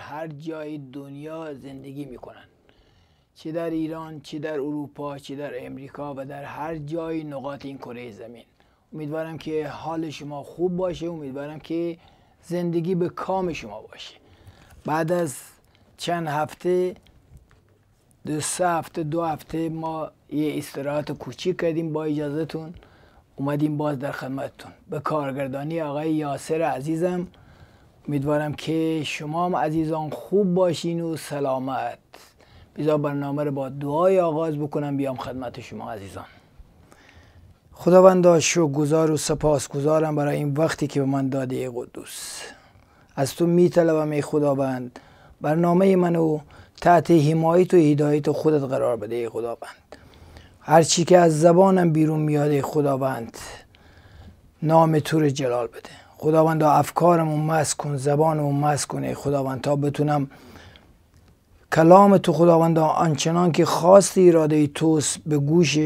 هر جای دنیا زندگی میکنن چه در ایران چه در اروپا چه در امریکا و در هر جای نقاط این کره زمین امیدوارم که حال شما خوب باشه امیدوارم که زندگی به کام شما باشه بعد از چند هفته دو سه هفته دو هفته ما یه استراحت کوچیک کردیم با اجازهتون اومدیم باز در خدمتتون به کارگردانی آقای یاسر عزیزم امیدوارم که شما هم عزیزان خوب باشین و سلامت بیزا برنامه رو با دعای آغاز بکنم بیام خدمت شما عزیزان خداوند شو گذار و سپاس گذارم برای این وقتی که به من داده قدوس از تو می طلبم ای خداوند برنامه منو تحت حمایت و هدایت خودت قرار بده ای خداوند هرچی که از زبانم بیرون میاد ای خداوند نام تو رو جلال بده خداوند افکارمون مست کن زبانمون مس کن ای خداوند تا بتونم کلام تو خداوند آنچنان که خواست اراده توست به گوش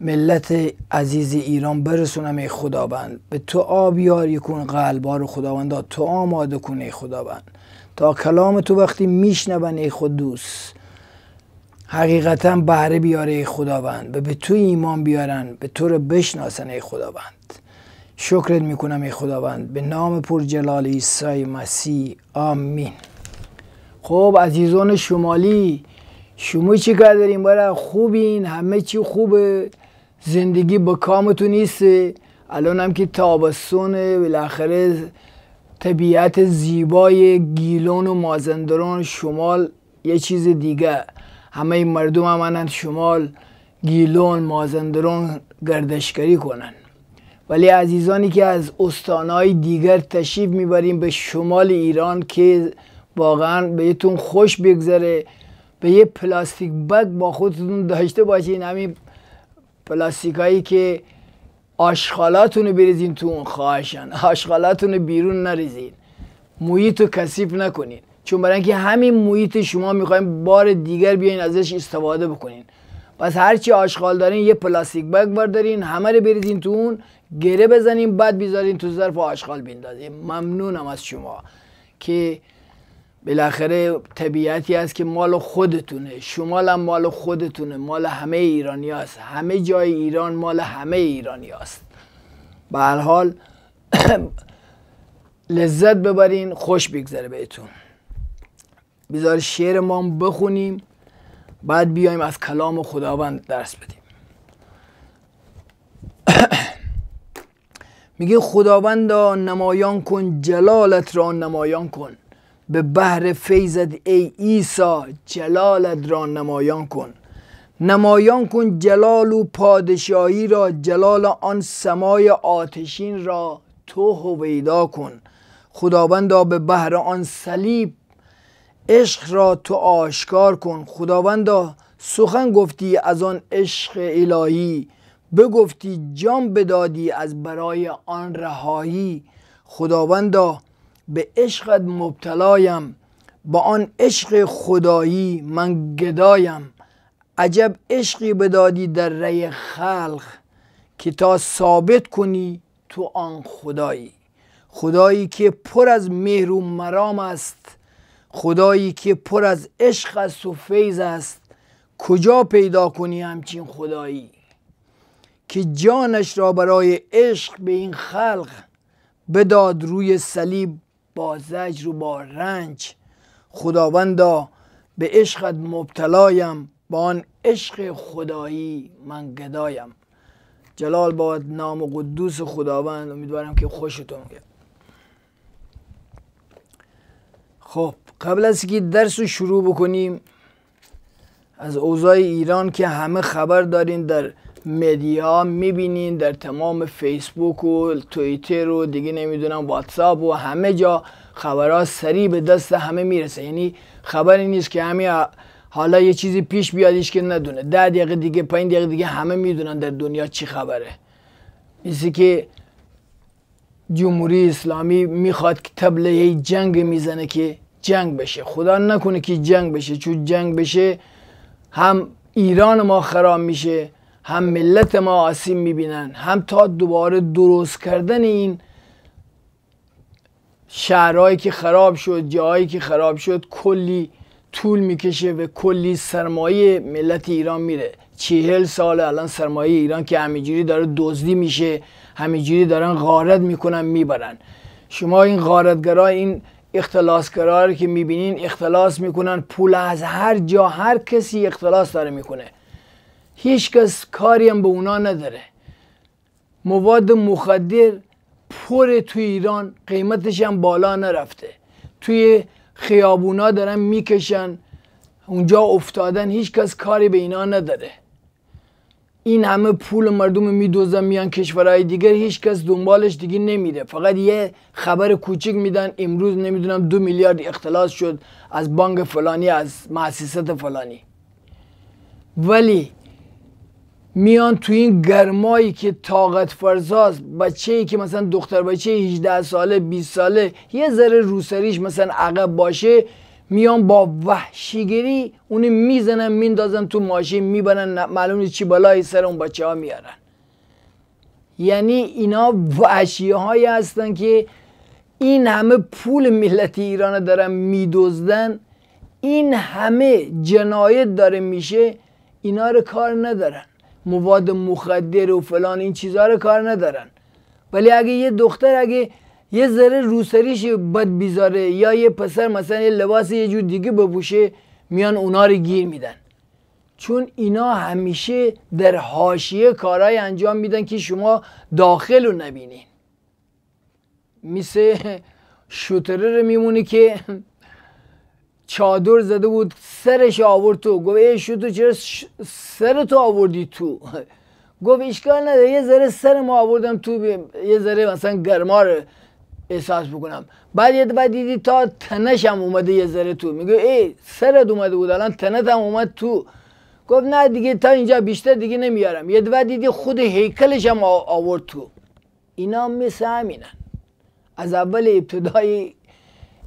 ملت عزیز ایران برسونم ای خداوند به تو آبیاری کن قلبا رو خداوندا تو آماده کن خداوند تا کلام تو وقتی میشنون ای خود دوست حقیقتا بهره بیاره ای خداوند و به تو ایمان بیارن به تو رو بشناسن ای خداوند شکرت میکنم ای خداوند به نام پر جلال عیسی مسیح آمین خب عزیزون شمالی شما چی کار داریم برای خوبین همه چی خوبه زندگی با کامتون نیست الان هم که تابستون بالاخره طبیعت زیبای گیلون و مازندران شمال یه چیز دیگه همه مردم هم شمال گیلون مازندران گردشگری کنن ولی عزیزانی که از استانهای دیگر تشریف میبریم به شمال ایران که واقعا بهتون خوش بگذره به یه پلاستیک بگ با خودتون داشته باشین همین پلاستیک هایی که آشخالاتون رو بریزین تو اون خواهشن آشخالاتون بیرون نریزین محیط رو کثیف نکنین چون برای همین محیط شما میخوایم بار دیگر بیاین ازش استفاده بکنین پس هرچی آشغال دارین یه پلاستیک بگ بردارین همه رو بریزین تو اون گره بزنیم بعد بیزارین تو ظرف و آشغال بیندازیم ممنونم از شما که بالاخره طبیعتی است که مال خودتونه شما هم مال خودتونه مال همه ایرانی همه جای ایران مال همه ایرانی هست. به حال لذت ببرین خوش بگذره بهتون بیزار شعر ما بخونیم بعد بیایم از کلام خداوند درس بدیم میگه خداوندا نمایان کن جلالت را نمایان کن به بحر فیضت ای عیسی جلالت را نمایان کن نمایان کن جلال و پادشاهی را جلال آن سمای آتشین را تو هویدا کن خداوندا به بحر آن صلیب عشق را تو آشکار کن خداوندا سخن گفتی از آن عشق الهی بگفتی جام بدادی از برای آن رهایی خداوندا به عشقت مبتلایم با آن عشق خدایی من گدایم عجب عشقی بدادی در ری خلق که تا ثابت کنی تو آن خدایی خدایی که پر از مهر و مرام است خدایی که پر از عشق است و فیض است کجا پیدا کنی همچین خدایی که جانش را برای عشق به این خلق بداد روی صلیب با زجر و با رنج خداوندا به عشقت مبتلایم با آن عشق خدایی من گدایم جلال باد نام و قدوس خداوند امیدوارم که خوشتون بیاد خب قبل از که درس رو شروع بکنیم از اوضاع ایران که همه خبر دارین در مدیا میبینین در تمام فیسبوک و توییتر و دیگه نمیدونم واتساپ و همه جا خبرها سریع به دست همه میرسه یعنی خبری نیست که همه حالا یه چیزی پیش بیادیش که ندونه ده دقیقه دیگه پنج دقیقه دیگه همه میدونن در دنیا چی خبره مثل که جمهوری اسلامی میخواد که تبله جنگ میزنه که جنگ بشه خدا نکنه که جنگ بشه چون جنگ بشه هم ایران ما خراب میشه هم ملت ما آسیب میبینن هم تا دوباره درست کردن این شهرهایی که خراب شد جاهایی که خراب شد کلی طول میکشه و کلی سرمایه ملت ایران میره چهل سال الان سرمایه ایران که همینجوری داره دزدی میشه همینجوری دارن غارت میکنن میبرن شما این غارتگرا این اختلاسگرا رو که میبینین اختلاس میکنن پول از هر جا هر کسی اختلاس داره میکنه هیچکس کاری هم به اونا نداره مواد مخدر پر توی ایران قیمتش هم بالا نرفته توی خیابونا دارن میکشن اونجا افتادن هیچ کس کاری به اینا نداره این همه پول مردم میدوزن میان کشورهای دیگر هیچکس دنبالش دیگه نمیره فقط یه خبر کوچیک میدن امروز نمیدونم دو میلیارد اختلاس شد از بانک فلانی از مؤسسات فلانی ولی میان تو این گرمایی که طاقت فرزاست بچه ای که مثلا دختر بچه 18 ساله 20 ساله یه ذره روسریش مثلا عقب باشه میان با وحشیگری اونو میزنن میندازن تو ماشین میبرن معلوم نیست چی بالای سر اون بچه ها میارن یعنی اینا وحشی هایی هستن که این همه پول ملت ایران دارن میدوزدن این همه جنایت داره میشه اینا رو کار ندارن مواد مخدر و فلان این چیزها رو کار ندارن ولی اگه یه دختر اگه یه ذره روسریش بد بیزاره یا یه پسر مثلا یه لباس یه جور دیگه بپوشه میان اونا رو گیر میدن چون اینا همیشه در حاشیه کارهای انجام میدن که شما داخل رو نبینین مثل شوتره رو میمونه که چادر زده بود سرش آورد تو گفت ای تو چرا سر تو آوردی تو گفت اشکال نداره یه ذره سر ما آوردم تو بیم. یه ذره مثلا گرمار احساس بکنم بعد یه بعد دیدی تا تنش هم اومده یه ذره تو میگه ای سرت اومده بود الان تنت هم اومد تو گفت نه دیگه تا اینجا بیشتر دیگه نمیارم یه دیدی خود هیکلش هم آورد تو اینا مثل همینن از اول ابتدای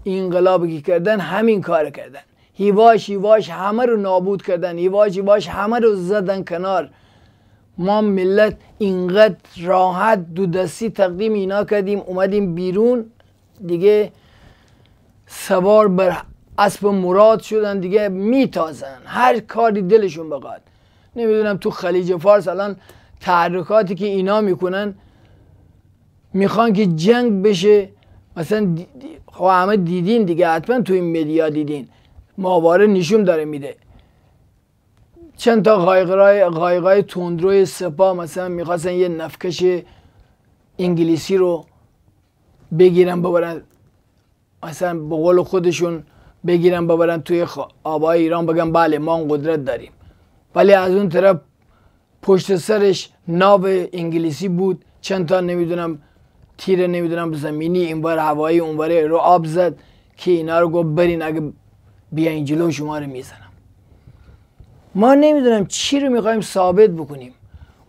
انقلاب که کردن همین کار کردن هیواش هیواش همه رو نابود کردن هیواش هیواش همه رو زدن کنار ما ملت اینقدر راحت دو دستی تقدیم اینا کردیم اومدیم بیرون دیگه سوار بر اسب مراد شدن دیگه میتازن هر کاری دلشون بقاد، نمیدونم تو خلیج فارس الان تحرکاتی که اینا میکنن میخوان که جنگ بشه مثلا خب دیدین دیگه حتما تو این مدیا دیدین ماواره نشون داره میده چند تا قایقرای قایقای تندروی سپا مثلا میخواستن یه نفکش انگلیسی رو بگیرن ببرن مثلا به قول خودشون بگیرن ببرن توی آبای ایران بگن بله ما قدرت داریم ولی از اون طرف پشت سرش ناو انگلیسی بود چند تا نمیدونم تیر نمیدونم زمینی این بار هوایی اون بار رو آب زد که اینا رو گفت برین اگه بیاین جلو شما رو میزنم ما نمیدونم چی رو میخوایم ثابت بکنیم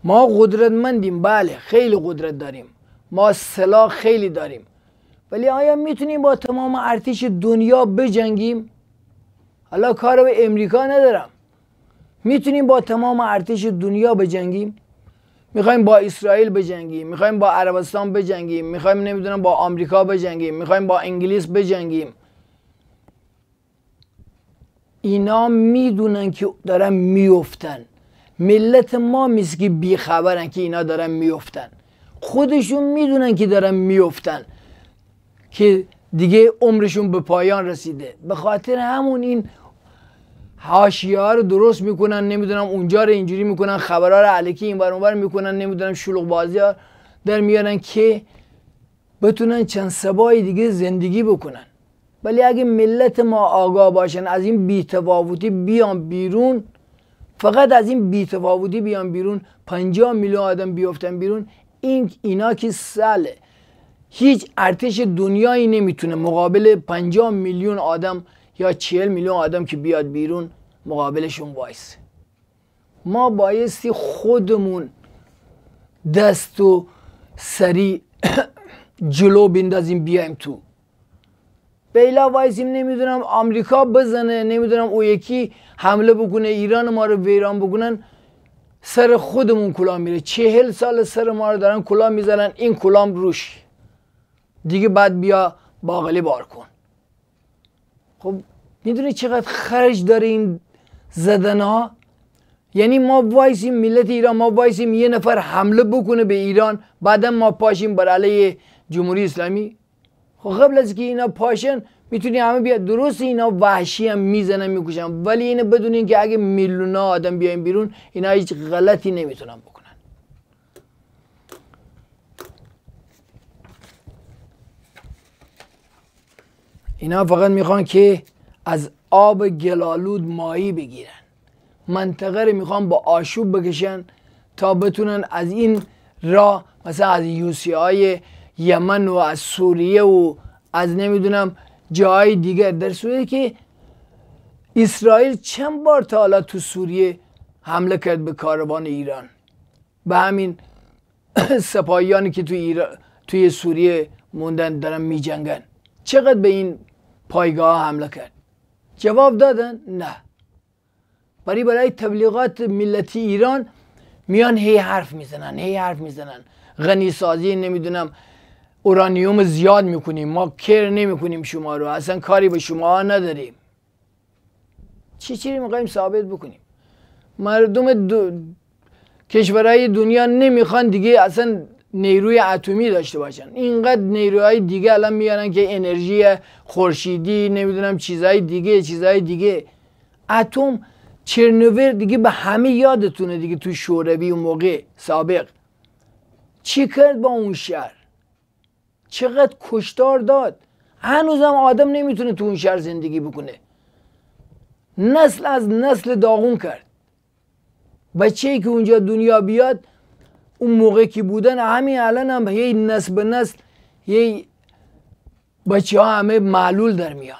ما قدرتمندیم بله خیلی قدرت داریم ما سلاح خیلی داریم ولی آیا میتونیم با تمام ارتش دنیا بجنگیم حالا کار به امریکا ندارم میتونیم با تمام ارتش دنیا بجنگیم میخوایم با اسرائیل بجنگیم میخوایم با عربستان بجنگیم میخوایم نمیدونم با آمریکا بجنگیم میخوایم با انگلیس بجنگیم اینا میدونن که دارن میفتن ملت ما میز که بیخبرن که اینا دارن میفتن خودشون میدونن که دارن میفتن که دیگه عمرشون به پایان رسیده به خاطر همون این حاشیه ها رو درست میکنن نمیدونم اونجا رو اینجوری میکنن خبرها رو علکی این بر میکنن نمیدونم شلوغ بازی ها در میارن که بتونن چند سبای دیگه زندگی بکنن ولی اگه ملت ما آگاه باشن از این بیتفاوتی بیان بیرون فقط از این بیتفاوتی بیان بیرون 50 میلیون آدم بیافتن بیرون این اینا که سله هیچ ارتش دنیایی نمیتونه مقابل 50 میلیون آدم یا چهل میلیون آدم که بیاد بیرون مقابلشون وایس ما بایستی خودمون دست و سری جلو بیندازیم بیایم تو بیلا وایسیم نمیدونم آمریکا بزنه نمیدونم او یکی حمله بکنه ایران ما رو ویران بکنن سر خودمون کلا میره چهل سال سر ما رو دارن کلا میزنن این کلام روش دیگه بعد بیا باقلی بار کن خب میدونی چقدر خرج داره این زدن ها یعنی ما وایسیم ملت ایران ما وایسیم یه نفر حمله بکنه به ایران بعدا ما پاشیم بر علیه جمهوری اسلامی خب قبل از که اینا پاشن میتونی همه بیاد درست اینا وحشی هم میزنن میکشن ولی اینه بدونین که اگه ها آدم بیاین بیرون اینا هیچ غلطی نمیتونن بکنن اینا فقط میخوان که از آب گلالود مایی بگیرن منطقه رو میخوان با آشوب بکشن تا بتونن از این راه مثلا از یوسی های یمن و از سوریه و از نمیدونم جای دیگر در سوریه که اسرائیل چند بار تا حالا تو سوریه حمله کرد به کاروان ایران به همین سپاهیانی که تو توی سوریه موندن دارن میجنگن چقدر به این پایگاه حمله کرد جواب دادن نه برای برای تبلیغات ملتی ایران میان هی حرف میزنن هی حرف میزنن غنی سازی نمیدونم اورانیوم زیاد میکنیم ما کر نمیکنیم شما رو اصلا کاری به شما نداریم چی چی میخوایم ثابت بکنیم مردم دو... کشورهای دنیا نمیخوان دیگه اصلا نیروی اتمی داشته باشن اینقدر نیروهای دیگه الان میارن که انرژی خورشیدی نمیدونم چیزهای دیگه چیزهای دیگه اتم چرنوور دیگه به همه یادتونه دیگه تو شوروی اون موقع سابق چی کرد با اون شهر چقدر کشتار داد هنوزم آدم نمیتونه تو اون شهر زندگی بکنه نسل از نسل داغون کرد بچه ای که اونجا دنیا بیاد اون موقع که بودن همین الان هم هی نسل به نسل یی بچه ها همه معلول در میان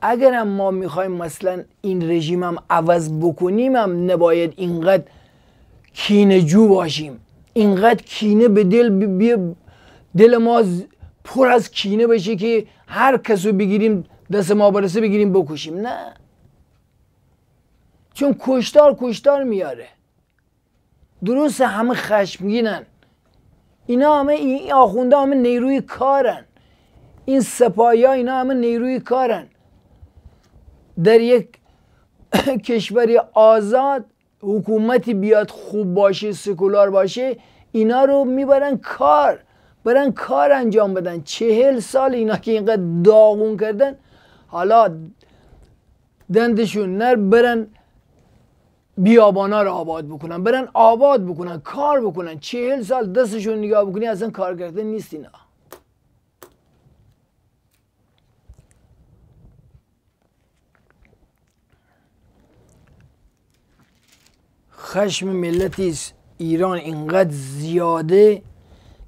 اگر هم ما میخوایم مثلا این رژیم هم عوض بکنیم هم نباید اینقدر کینه جو باشیم اینقدر کینه به دل بی دل ما پر از کینه بشه که هر کسو بگیریم دست ما برسه بگیریم بکشیم نه چون کشتار کشتار میاره درست همه خشمگینن اینا همه این آخونده همه نیروی کارن این سپایی ها اینا همه نیروی کارن در یک کشوری آزاد حکومتی بیاد خوب باشه سکولار باشه اینا رو میبرن کار برن کار انجام بدن چهل سال اینا که اینقدر داغون کردن حالا دندشون نر برن بیابانا رو آباد بکنن برن آباد بکنن کار بکنن چهل سال دستشون نگاه بکنی اصلا کار کرده نیست اینا خشم ملت ایران اینقدر زیاده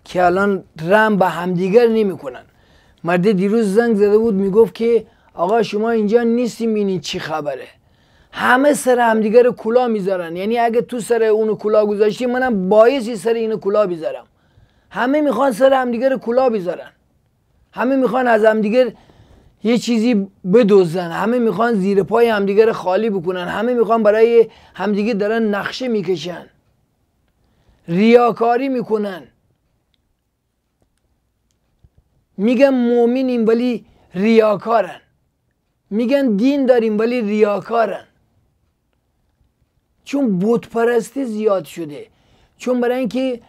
که الان رم به همدیگر نمیکنن مرده دیروز زنگ زده بود میگفت که آقا شما اینجا نیستی مینی چی خبره همه سر همدیگه رو کلا میذارن یعنی اگه تو سر اونو کلا گذاشتی منم بایسی سر اینو کلا بیذارم همه میخوان سر همدیگر رو کلا بیذارن همه میخوان از همدیگه یه چیزی بدوزن. همه میخوان زیر پای همدیگه رو خالی بکنن همه میخوان برای همدیگه دارن نقشه میکشن ریاکاری میکنن میگن مؤمنیم ولی ریاکارن میگن دین داریم ولی ریاکارن چون بت پرستی زیاد شده چون برای اینکه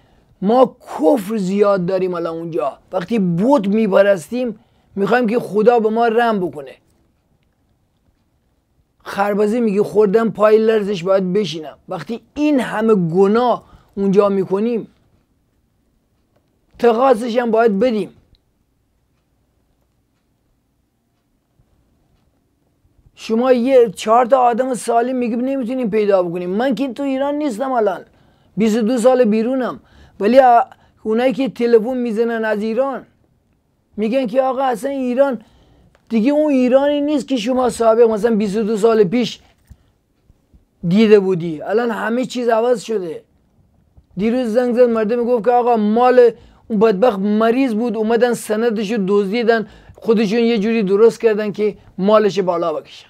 ما کفر زیاد داریم الان اونجا وقتی بت میپرستیم میخوایم که خدا به ما رم بکنه خربزه میگه خوردم پای لرزش باید بشینم وقتی این همه گناه اونجا میکنیم تقاسش هم باید بدیم شما یه چهار تا آدم سالم میگیم نمیتونیم پیدا بکنیم من که تو ایران نیستم الان 22 سال بیرونم ولی اونایی که تلفن میزنن از ایران میگن که آقا اصلا ایران دیگه اون ایرانی نیست که شما سابق مثلا 22 سال پیش دیده بودی الان همه چیز عوض شده دیروز زنگ زد مرده گفت که آقا مال اون بدبخت مریض بود اومدن سندش رو دزدیدن خودشون یه جوری درست کردن که مالش بالا بکشن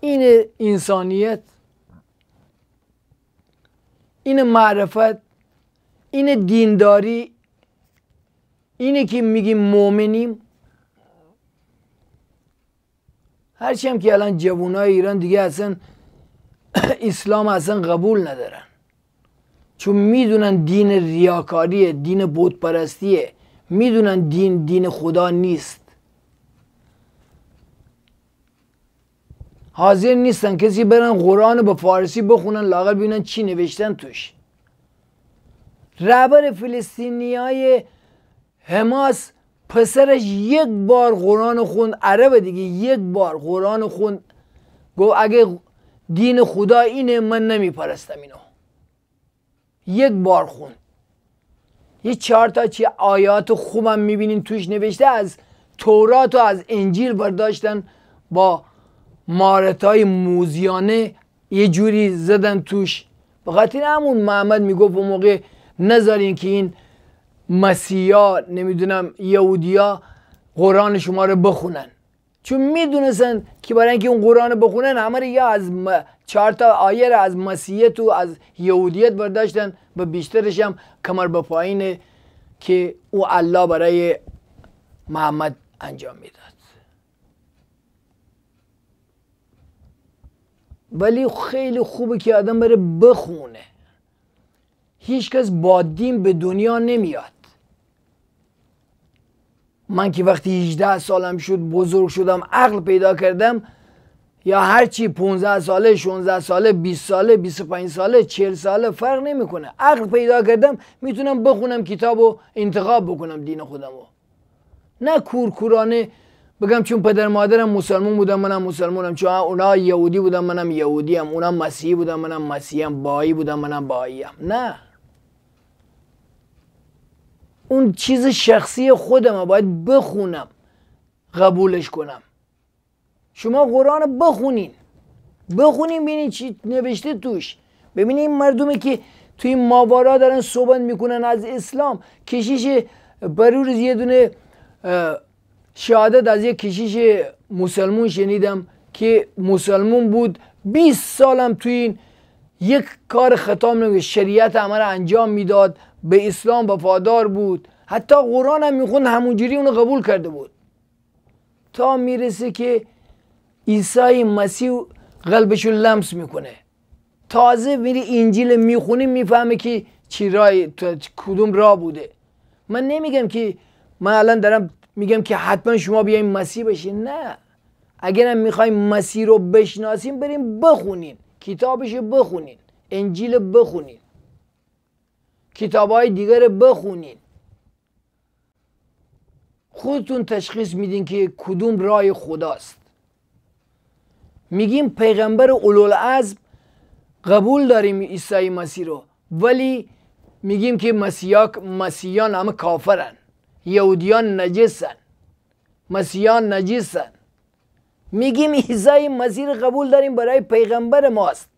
این انسانیت این معرفت این دینداری اینه که میگیم مؤمنیم هرچی هم که الان جوانای ایران دیگه اصلا اسلام اصلا قبول ندارن چون میدونن دین ریاکاریه دین بودپرستیه میدونن دین دین خدا نیست حاضر نیستن کسی برن قرآن به فارسی بخونن لاغل ببینن چی نوشتن توش رهبر فلسطینی حماس پسرش یک بار قرآن خوند عرب دیگه یک بار قرآن خوند گفت اگه دین خدا اینه من نمیپرستم اینو یک بار خون یه چهار تا چی آیات خوبم میبینین توش نوشته از تورات و از انجیل برداشتن با های موزیانه یه جوری زدن توش به خاطر همون محمد میگفت اون موقع نذارین که این مسیحا نمیدونم یهودیا قرآن شما رو بخونن چون میدونستن که برای اینکه اون قرآن بخونن همه یا از م... چهار تا آیه رو از مسیحیت و از یهودیت برداشتن و بیشترش هم کمر به پایینه که او الله برای محمد انجام میده ولی خیلی خوبه که آدم بره بخونه هیچکس با دین به دنیا نمیاد من که وقتی 18 سالم شد بزرگ شدم عقل پیدا کردم یا هرچی 15 ساله 16 ساله 20 ساله 25 ساله 40 ساله فرق نمیکنه عقل پیدا کردم میتونم بخونم کتاب و انتخاب بکنم دین خودم رو نه کورکورانه بگم چون پدر مادرم مسلمون بودم منم مسلمونم چون اونا یهودی بودم منم یهودی هم اونا مسیحی بودم منم مسیحیم بایی بودم منم بایی نه اون چیز شخصی خودم باید بخونم قبولش کنم شما قرآن بخونین بخونین بینین چی نوشته توش ببینین این مردمی که توی ماوارا دارن صحبت میکنن از اسلام کشیش برور یه دونه شهادت از یک کشیش مسلمون شنیدم که مسلمون بود 20 سالم تو این یک کار خطام نگه شریعت عمل انجام میداد به اسلام وفادار بود حتی قرآن هم میخوند همونجوری اونو قبول کرده بود تا میرسه که عیسی مسیح قلبش لمس میکنه تازه میری انجیل میخونی میفهمه که چی رای کدوم را بوده من نمیگم که من الان دارم میگم که حتما شما بیاین مسیح بشین نه اگر اگرم میخوایم مسیح رو بشناسیم بریم بخونین کتابش بخونین انجیل بخونین کتاب های دیگر بخونین خودتون تشخیص میدین که کدوم رای خداست میگیم پیغمبر اولوالعزم قبول داریم عیسی مسیح رو ولی میگیم که مسیاک مسیحیان همه کافرن یهودیان نجسن مسیحان نجسن میگیم عیسی مسیح قبول داریم برای پیغمبر ماست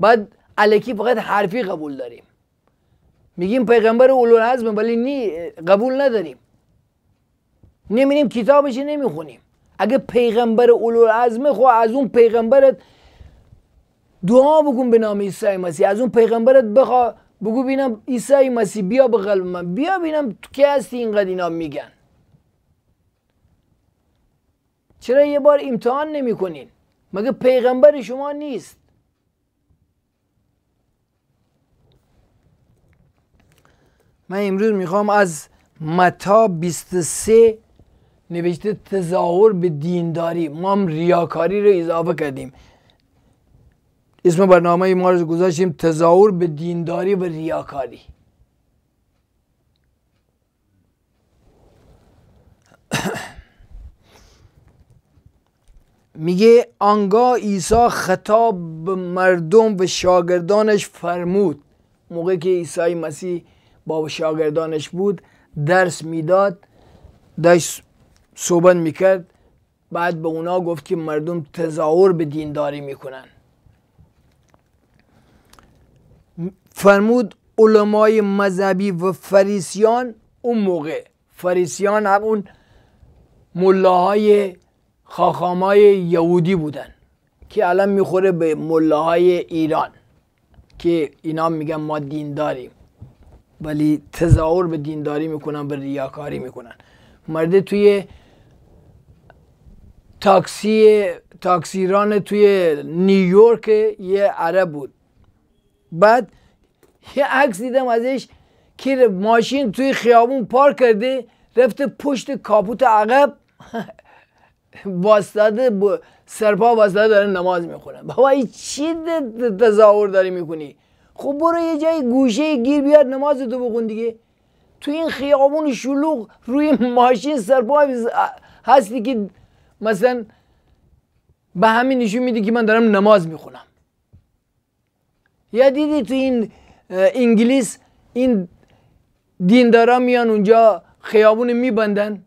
بعد علکی فقط حرفی قبول داریم میگیم پیغمبر العزم ولی نی قبول نداریم نمیریم کتابش نمیخونیم اگه پیغمبر العزم خو خب از اون پیغمبرت دعا بکن به نام عیسی مسیح از اون پیغمبرت بخوا بگو بینم عیسی مسیح بیا به قلب من بیا بینم تو کی هستی اینقدر اینا میگن چرا یه بار امتحان نمیکنین مگه پیغمبر شما نیست من امروز میخوام از متا 23 نوشته تظاهر به دینداری ما هم ریاکاری رو اضافه کردیم اسم برنامه ما رو گذاشتیم تظاهر به دینداری و ریاکاری میگه آنگاه عیسی خطاب به مردم و شاگردانش فرمود موقع که عیسی مسیح با شاگردانش بود درس میداد داشت صحبت میکرد بعد به اونا گفت که مردم تظاهر به دینداری میکنن فرمود علمای مذهبی و فریسیان اون موقع فریسیان همون اون ملاهای خاخامای یهودی بودن که الان میخوره به ملاهای ایران که اینا میگن ما دین داریم ولی تظاهر به دینداری میکنن به ریاکاری میکنن مرده توی تاکسی تاکسیران توی نیویورک یه عرب بود بعد یه عکس دیدم ازش که ماشین توی خیابون پارک کرده رفته پشت کاپوت عقب باستاده سرپا واسطاده داره نماز میخونه بابا این چی تظاهر داری میکنی خب برو یه جای گوشه گیر بیاد نماز تو بخون دیگه تو این خیابون شلوغ روی ماشین سرپا هستی که مثلا به همین نشون میده که من دارم نماز میخونم یا دیدی تو این انگلیس این دیندارا میان اونجا خیابون میبندن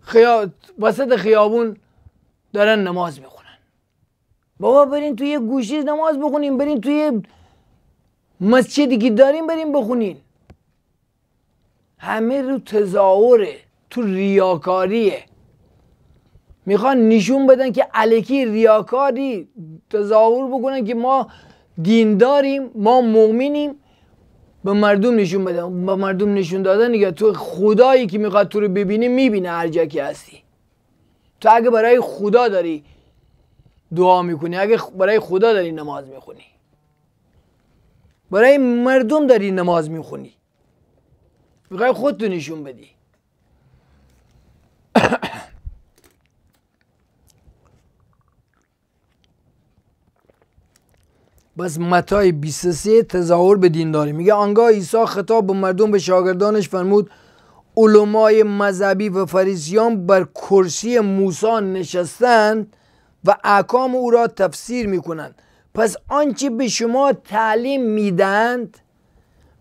خیا... وسط خیابون دارن نماز میخونن بابا برین توی گوشی نماز بخونین برین توی مسجدی که داریم برین بخونین همه رو تظاهره تو ریاکاریه میخوان نشون بدن که علکی ریاکاری تظاهر بکنن که ما داریم ما مؤمنیم به مردم نشون بدم به مردم نشون دادن که تو خدایی که میخواد تو رو ببینه میبینه هر جا که هستی تو اگه برای خدا داری دعا میکنی اگه برای خدا داری نماز میخونی برای مردم داری نماز میخونی میخوای خودتو نشون بدی بس متای 23 تظاهر به دین میگه آنگاه عیسی خطاب به مردم به شاگردانش فرمود علمای مذهبی و فریسیان بر کرسی موسی نشستند و احکام او را تفسیر میکنند پس آنچه به شما تعلیم میدند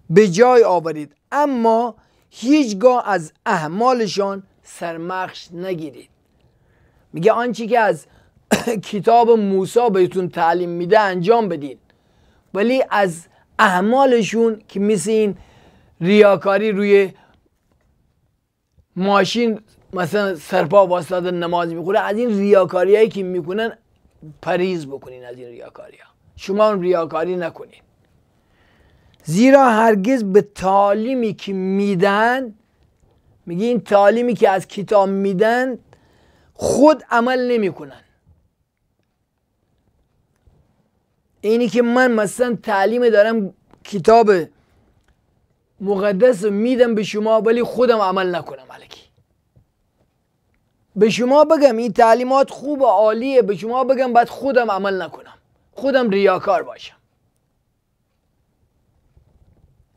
به جای آورید اما هیچگاه از احمالشان سرمخش نگیرید میگه آنچه که از کتاب موسی بهتون تعلیم میده انجام بدین ولی از اعمالشون که مثل این ریاکاری روی ماشین مثلا سرپا واسطه نماز میخوره از این هایی که میکنن پریز بکنین از این ریاکاری ها شما اون ریاکاری نکنین زیرا هرگز به تعلیمی که میدن میگه این تعلیمی که از کتاب میدن خود عمل نمیکنن اینی که من مثلا تعلیم دارم کتاب مقدس میدم به شما ولی خودم عمل نکنم علیکی به شما بگم این تعلیمات خوب و عالیه به شما بگم بعد خودم عمل نکنم خودم ریاکار باشم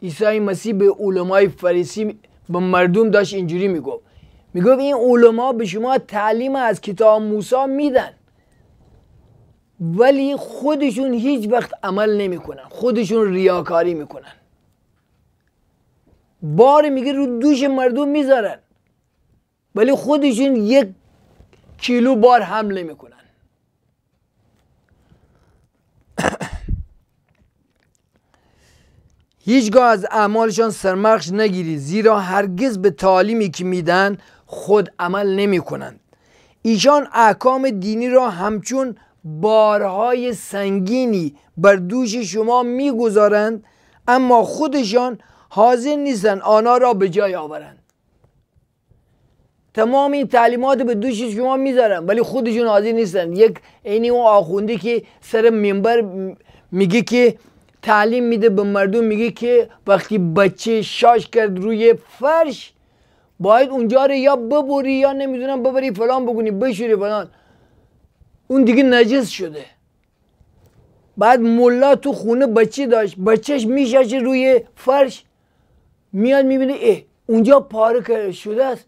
عیسی مسیح به علمای فریسی به مردم داشت اینجوری میگفت میگفت این علما به شما تعلیم از کتاب موسی میدن ولی خودشون هیچ وقت عمل نمیکنن خودشون ریاکاری میکنن بار میگه رو دوش مردم میذارن ولی خودشون یک کیلو بار حمله میکنن هیچگاه از اعمالشان سرمخش نگیری زیرا هرگز به تعالیمی که میدن خود عمل نمیکنند. ایشان احکام دینی را همچون بارهای سنگینی بر دوش شما میگذارند اما خودشان حاضر نیستند آنها را به جای آورند تمام این تعلیمات به دوش شما میذارن ولی خودشون حاضر نیستن یک عینی اون آخونده که سر منبر میگه که تعلیم میده به مردم میگه که وقتی بچه شاش کرد روی فرش باید اونجا رو یا ببری یا نمیدونم ببری فلان بکنی بشوری فلان اون دیگه نجس شده بعد ملا تو خونه بچه داشت بچهش میشه روی فرش میاد میبینه اه اونجا پاره شده است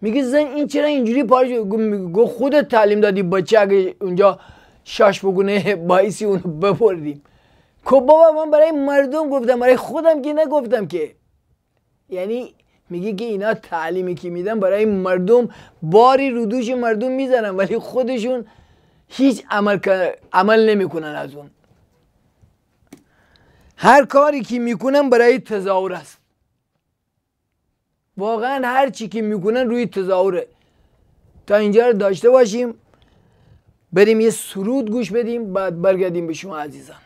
میگه زن این چرا اینجوری پاره شده گو خودت تعلیم دادی بچه اگه اونجا شاش بگونه باعثی اونو ببردیم که خب بابا من برای مردم گفتم برای خودم که نگفتم که یعنی میگه که اینا تعلیمی که میدن برای مردم باری رودوش مردم میزنن ولی خودشون هیچ عمل, عمل نمیکنن از اون هر کاری که میکنن برای تظاهر است واقعا هر چی که میکنن روی تظاهره تا اینجا رو داشته باشیم بریم یه سرود گوش بدیم بعد برگردیم به شما عزیزان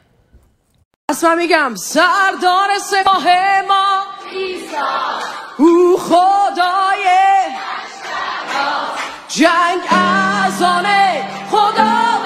پس میگم سردار سپاه ما ایسا. او خدای جنگ از خدا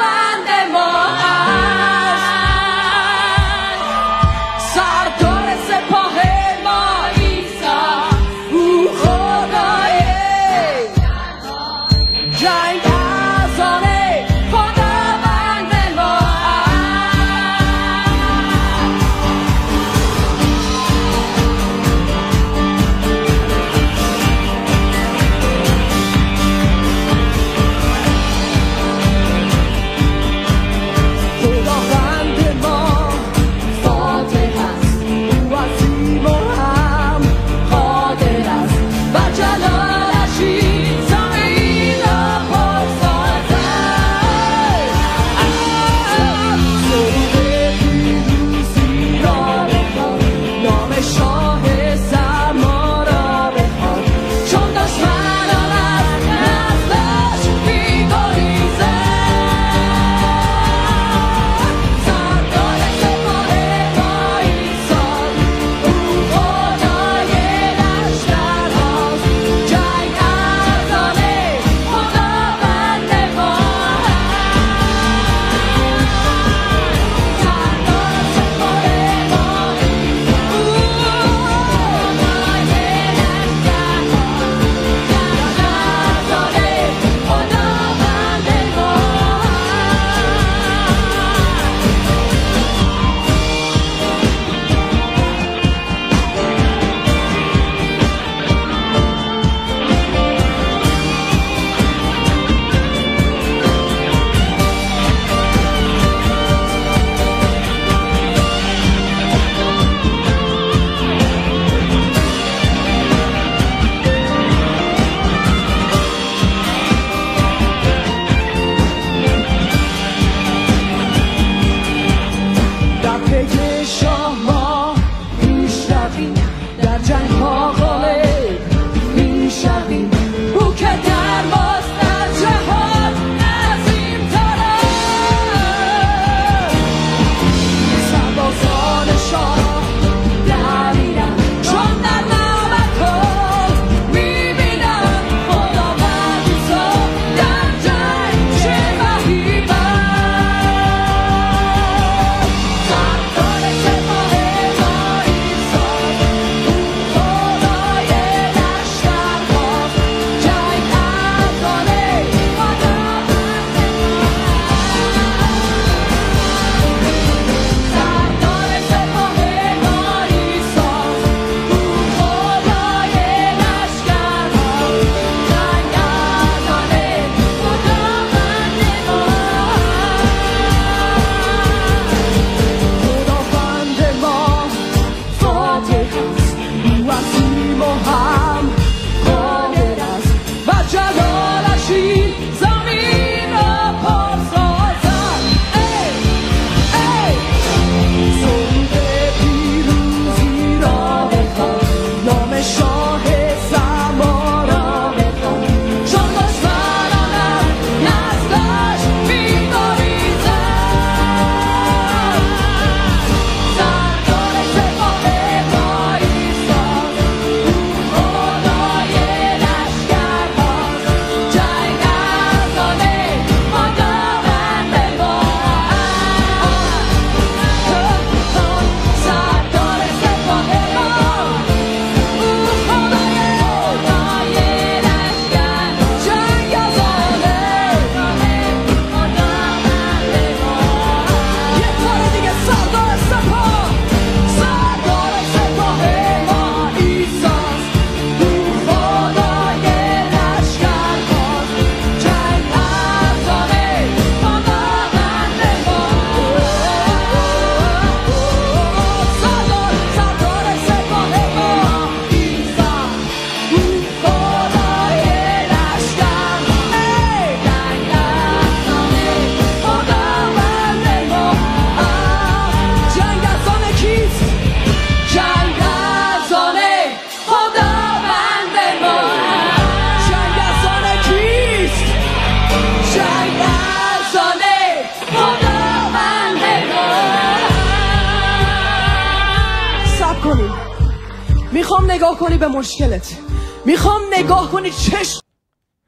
مشکلت میخوام نگاه کنی چشم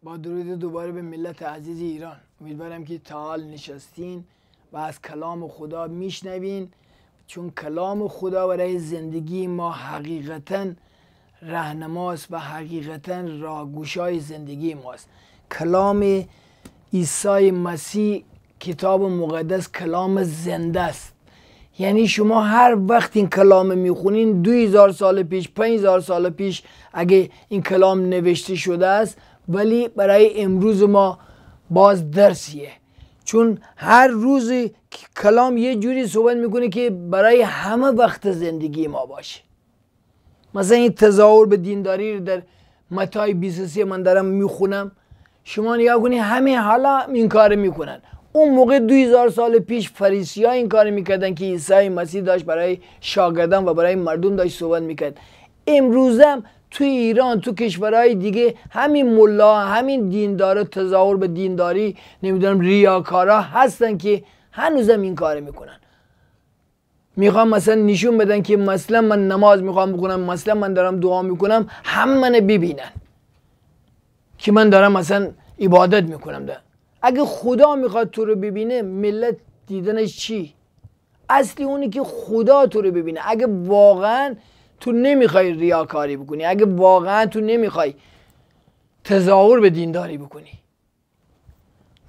با درود دوباره به ملت عزیز ایران امیدوارم که تا نشستین و از کلام خدا میشنوین چون کلام خدا برای زندگی ما حقیقتا رهنماست و حقیقتا راگوشای زندگی ماست کلام عیسی مسیح کتاب مقدس کلام زنده است یعنی شما هر وقت این کلام میخونین دو هزار سال پیش پنج هزار سال پیش اگه این کلام نوشته شده است ولی برای امروز ما باز درسیه چون هر روز کلام یه جوری صحبت میکنه که برای همه وقت زندگی ما باشه مثلا این تظاهر به دینداری رو در متای 23 من دارم میخونم شما نگاه کنید همه حالا این کار میکنن اون موقع 2000 سال پیش فریسی ها این کار میکردن که عیسی مسیح داشت برای شاگردان و برای مردم داشت صحبت میکرد امروزم تو ایران تو کشورهای دیگه همین ملا همین دیندار تظاهر به دینداری نمیدونم ریاکارا هستن که هنوزم این کار میکنن میخوام مثلا نشون بدن که مثلا من نماز میخوام بکنم مثلا من دارم دعا میکنم هم من ببینن که من دارم مثلا عبادت میکنم ده. اگه خدا میخواد تو رو ببینه ملت دیدنش چی اصلی اونی که خدا تو رو ببینه اگه واقعا تو نمیخوای ریاکاری بکنی اگه واقعا تو نمیخوای تظاهر به دینداری بکنی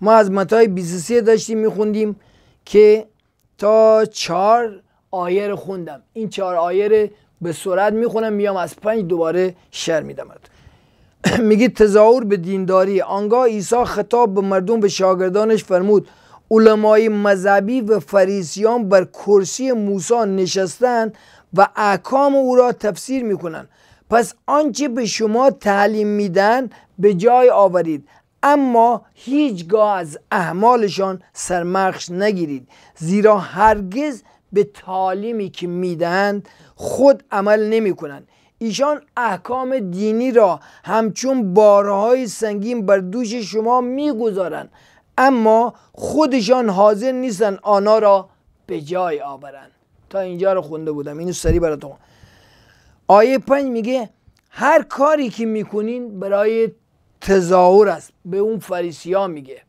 ما از متای 23 داشتیم میخوندیم که تا چهار آیه رو خوندم این چهار آیه رو به سرعت میخونم میام از پنج دوباره شر میدم میگه تظاهر به دینداری آنگاه عیسی خطاب به مردم به شاگردانش فرمود علمای مذهبی و فریسیان بر کرسی موسی نشستند و احکام او را تفسیر میکنند پس آنچه به شما تعلیم میدن به جای آورید اما هیچگاه از احمالشان سرمخش نگیرید زیرا هرگز به تعلیمی که میدهند خود عمل نمیکنند ایشان احکام دینی را همچون بارهای سنگین بر دوش شما میگذارند اما خودشان حاضر نیستن آنها را به جای آورند تا اینجا رو خونده بودم اینو سری براتون آیه پنج میگه هر کاری که میکنین برای تظاهر است به اون فریسی ها میگه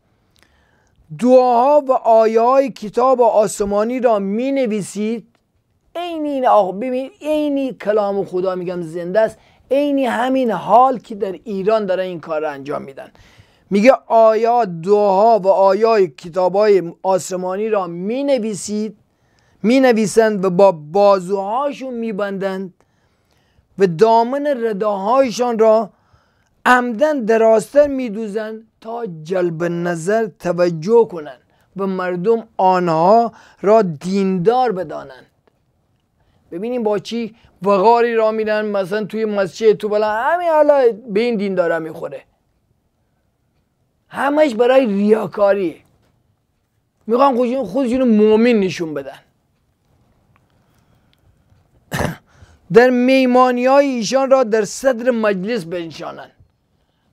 دعاها و آیه های کتاب آسمانی را می نویسید عین این ببینید عینی کلام خدا میگم زنده است عینی همین حال که در ایران داره این کار رو انجام میدن میگه آیا دوها و آیا کتابای آسمانی را می نویسید می نویسند و با بازوهاشون می بندند و دامن رداهایشان را عمدن دراستر می دوزند تا جلب نظر توجه کنند و مردم آنها را دیندار بدانند ببینیم با چی وقاری را میرن مثلا توی مسجد تو بلا همین حالا به این دین داره میخوره همش برای ریاکاری میخوان خودشون خودشون مؤمن نشون بدن در میمانی های ایشان را در صدر مجلس بنشانن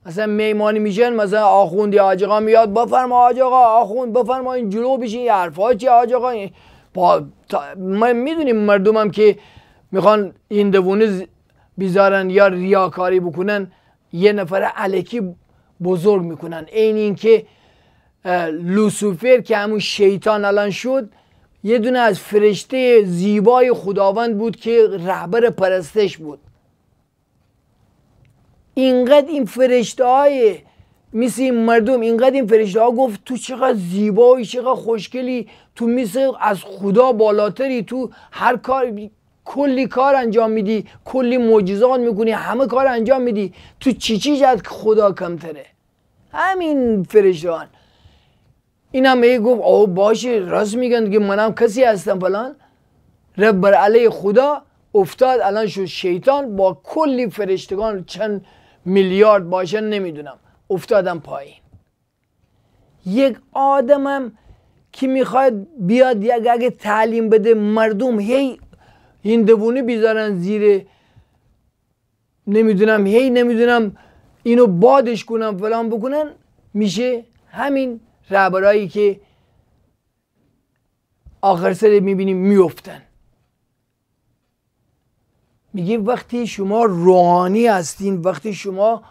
مثلا میمانی میشن مثلا آخوندی یا میاد بفرما آجاقا آخوند بفرما این جلو بشین یه حرفا چی آجاقا ما من میدونیم مردمم که میخوان این دوونه بیزارن یا ریاکاری بکنن یه نفر علکی بزرگ میکنن این اینکه لوسیفر که همون شیطان الان شد یه دونه از فرشته زیبای خداوند بود که رهبر پرستش بود اینقدر این فرشته های مثل این مردم اینقدر این فرشته ها گفت تو چقدر زیبایی چقدر خوشگلی تو مثل از خدا بالاتری تو هر کار کلی کار انجام میدی کلی موجزان میکنی همه کار انجام میدی تو چی جد از خدا کمتره همین فرشتان این هم ای گفت او باشه راست میگن که منم کسی هستم فلان رب بر خدا افتاد الان شد شیطان با کلی فرشتگان چند میلیارد باشن نمیدونم افتادم پایین یک آدمم که میخواد بیاد یک اگه تعلیم بده مردم هی هندوونه بیزارن زیر نمیدونم هی نمیدونم اینو بادش کنم فلان بکنن میشه همین رهبرایی که آخر سر میبینیم میفتن میگه وقتی شما روحانی هستین وقتی شما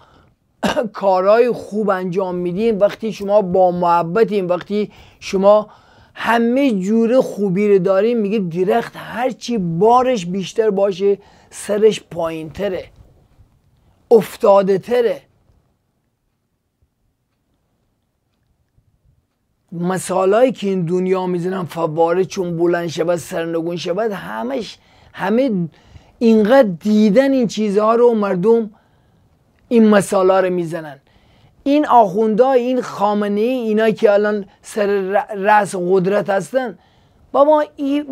کارهای خوب انجام میدیم وقتی شما با محبتین وقتی شما همه جور خوبی رو داریم میگه درخت هرچی بارش بیشتر باشه سرش پایین تره افتاده تره مثالهایی که این دنیا میزنن فواره چون بلند شود سرنگون شود همش همه اینقدر دیدن این چیزها رو مردم این مثالا رو میزنن این آخوندا این خامنه ای اینا که الان سر رأس قدرت هستن بابا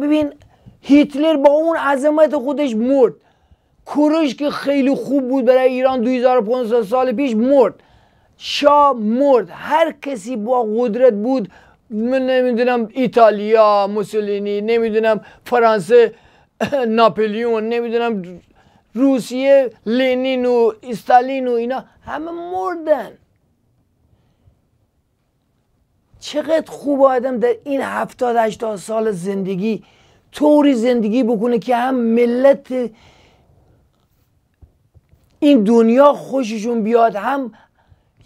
ببین هیتلر با اون عظمت خودش مرد کوروش که خیلی خوب بود برای ایران 2500 سال پیش مرد شاه مرد هر کسی با قدرت بود من نمیدونم ایتالیا موسولینی نمیدونم فرانسه ناپلیون نمیدونم روسیه لنین و استالین و اینا همه مردن چقدر خوب آدم در این هفتاد هشتاد سال زندگی طوری زندگی بکنه که هم ملت این دنیا خوششون بیاد هم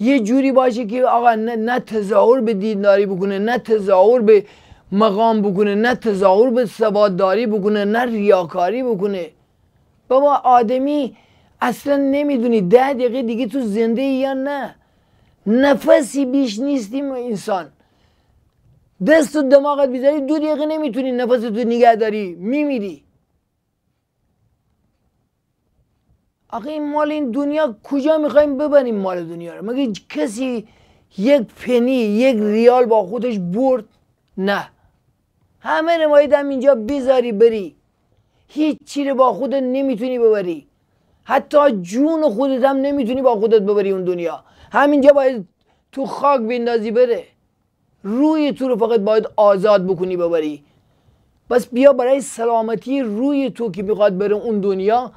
یه جوری باشه که آقا نه, نه تظاهر به دینداری بکنه نه تظاهر به مقام بکنه نه تظاهر به سوادداری بکنه نه ریاکاری بکنه بابا آدمی اصلا نمیدونی ده دقیقه دیگه تو زنده یا نه نفسی بیش نیستیم انسان دست و دماغت بیزاری دو دقیقه نمیتونی نفس تو نگه داری میمیری آقا این مال این دنیا کجا میخوایم ببریم مال دنیا رو مگه کسی یک پنی یک ریال با خودش برد نه همه نمایدم اینجا بیزاری بری چی رو با خودت نمیتونی ببری حتی جون خودت هم نمیتونی با خودت ببری اون دنیا همینجا باید تو خاک بیندازی بره روی تو رو فقط باید آزاد بکنی ببری بس بیا برای سلامتی روی تو که میخواد بره اون دنیا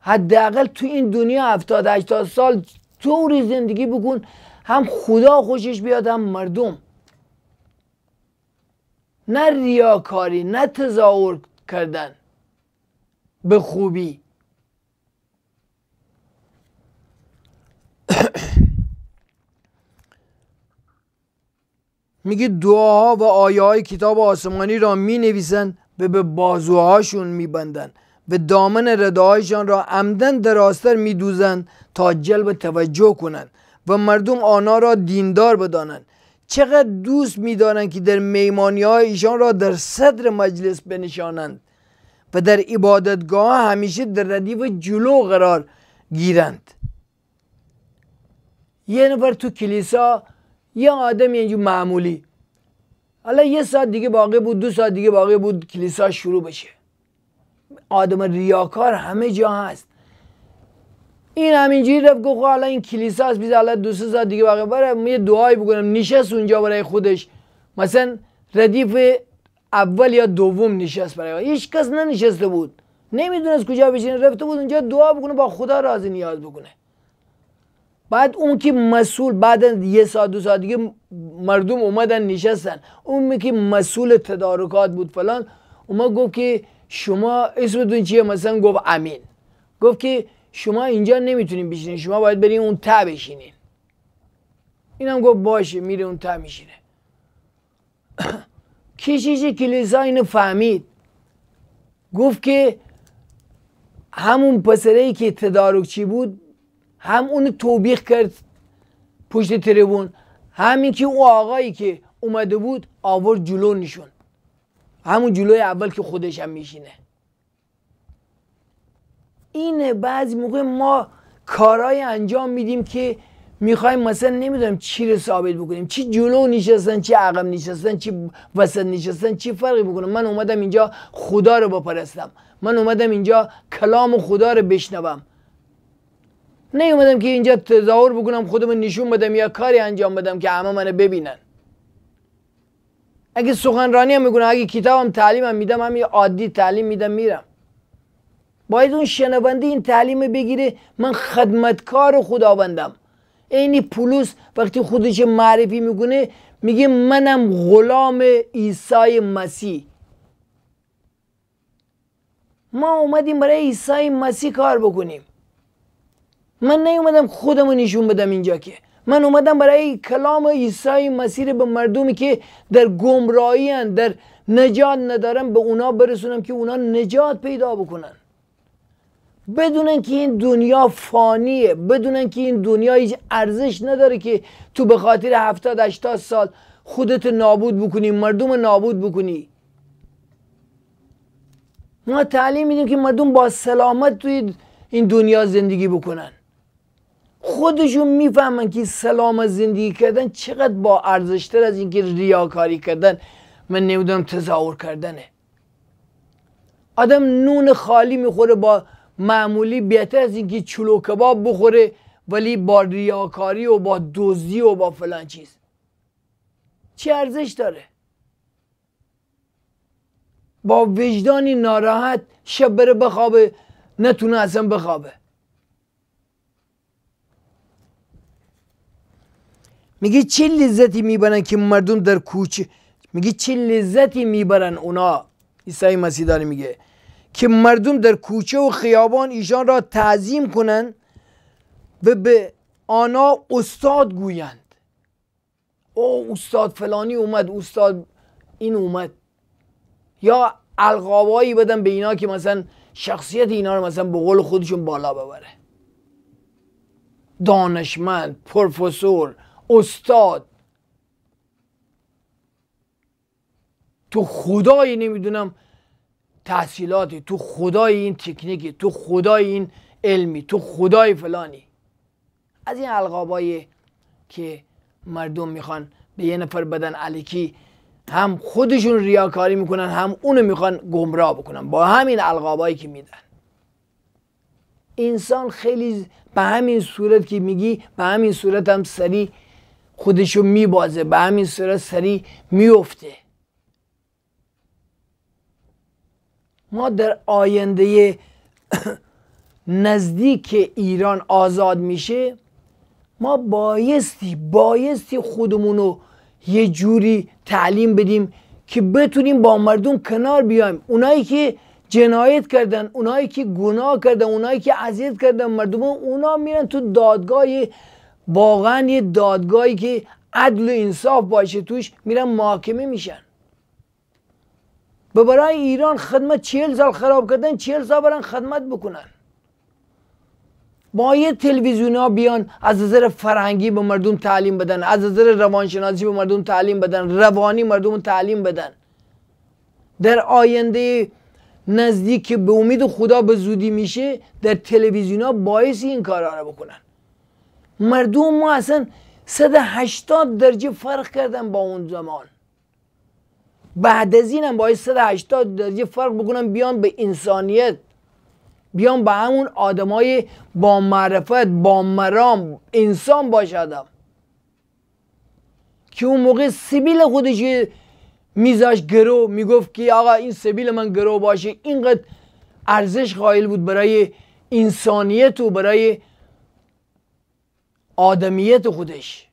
حداقل تو این دنیا هفتاد هشتاد سال طوری زندگی بکن هم خدا خوشش بیاد هم مردم نه ریاکاری نه تظاهر کردن به خوبی میگه دعاها و آیه های کتاب آسمانی را می نویسند و به بازوهاشون می بندن و دامن ردایشان را عمدن دراستر می دوزند تا جلب توجه کنند و مردم آنها را دیندار بدانند چقدر دوست میدارند که در میمانی های ایشان را در صدر مجلس بنشانند و در عبادتگاه همیشه در ردیف جلو قرار گیرند یه نفر تو کلیسا یه آدم یه معمولی حالا یه ساعت دیگه باقی بود دو ساعت دیگه باقی بود کلیسا شروع بشه آدم ریاکار همه جا هست این همینجوری رفت گفت حالا این کلیسا است بیز حالا دو سه دیگه باقی بره یه دعایی بکنم نشست اونجا برای خودش مثلا ردیف اول یا دوم نشست برای هیچ کس ننشسته بود نمیدونست کجا بشینه رفته بود اونجا دعا بکنه با خدا رازی نیاز بکنه بعد اون که مسئول بعد یه ساعت دو ساعت دیگه مردم اومدن نشستن اون که مسئول تدارکات بود فلان اومد گفت که شما اسمتون چیه مثلا گفت امین گفت که شما اینجا نمیتونین بشینین شما باید برین اون ته بشینین اینم گفت باشه میره اون ته میشینه کشیش کلیسا اینو فهمید گفت که همون پسره ای که چی بود هم اونو توبیخ کرد پشت تریبون همین که اون آقایی که اومده بود آورد جلو نشون همون جلوی اول که خودش هم میشینه اینه بعضی موقع ما کارای انجام میدیم که میخوایم مثلا نمیدونم چی رو ثابت بکنیم چی جلو نشستن چی عقب نشستن چی وسط نشستن چی فرقی بکنم من اومدم اینجا خدا رو بپرستم من اومدم اینجا کلام خدا رو بشنوم نه اومدم که اینجا تظاهر بکنم خودم نشون بدم یا کاری انجام بدم که همه منو ببینن اگه سخنرانی هم میکنم اگه کتابم تعلیمم میدم یه عادی تعلیم میدم میرم باید اون شنونده این تعلیم بگیره من خدمتکار خداوندم اینی پولس وقتی خودش معرفی میکنه میگه منم غلام عیسی مسیح ما اومدیم برای عیسی مسیح کار بکنیم من نیومدم خودم نشون بدم اینجا که من اومدم برای کلام عیسی مسیح به مردمی که در گمراهی در نجات ندارن به اونا برسونم که اونا نجات پیدا بکنن بدونن که این دنیا فانیه بدونن که این دنیا هیچ ارزش نداره که تو به خاطر هفتاد هشتاد سال خودت نابود بکنی مردم نابود بکنی ما تعلیم میدیم که مردم با سلامت توی این دنیا زندگی بکنن خودشون میفهمن که سلامت زندگی کردن چقدر با ارزشتر از اینکه ریاکاری کردن من نمیدونم تظاهر کردنه آدم نون خالی میخوره با معمولی بهتر از اینکه چلو کباب بخوره ولی با ریاکاری و با دزدی و با فلان چیز چه ارزش داره با وجدانی ناراحت شب بره بخوابه نتونه اصلا بخوابه میگه چه لذتی میبرن که مردم در کوچه میگه چه لذتی میبرن اونا عیسی مسیح داره میگه که مردم در کوچه و خیابان ایشان را تعظیم کنند و به آنها استاد گویند او استاد فلانی اومد استاد این اومد یا القابایی بدن به اینا که مثلا شخصیت اینا رو مثلا به قول خودشون بالا ببره دانشمند پروفسور استاد تو خدایی نمیدونم تحصیلاتی تو خدای این تکنیکی تو خدای این علمی تو خدای فلانی از این القابایی که مردم میخوان به یه نفر بدن علیکی هم خودشون ریاکاری میکنن هم اونو میخوان گمراه بکنن با همین القابایی که میدن انسان خیلی به همین صورت که میگی به همین صورت هم سری خودشو میبازه به همین صورت سری میفته ما در آینده نزدیک ایران آزاد میشه ما بایستی بایستی خودمون رو یه جوری تعلیم بدیم که بتونیم با مردم کنار بیایم اونایی که جنایت کردن اونایی که گناه کردن اونایی که اذیت کردن مردم اونا میرن تو دادگاه واقعا یه دادگاهی که عدل و انصاف باشه توش میرن محاکمه میشن به برای ایران خدمت چهل سال خراب کردن چهل سال برن خدمت بکنن باید تلویزیون ها بیان از نظر فرهنگی به مردم تعلیم بدن از نظر روانشناسی به مردم تعلیم بدن روانی مردم تعلیم بدن در آینده نزدیک که به امید خدا به زودی میشه در تلویزیون ها باعث این کارا رو بکنن مردم ما اصلا 180 درجه فرق کردن با اون زمان بعد از اینم با 180 درجه فرق بکنم بیان به انسانیت بیان به همون آدمای با معرفت با مرام انسان باشدم. که اون موقع سبیل خودش میزاش گرو میگفت که آقا این سبیل من گرو باشه اینقدر ارزش قائل بود برای انسانیت و برای آدمیت خودش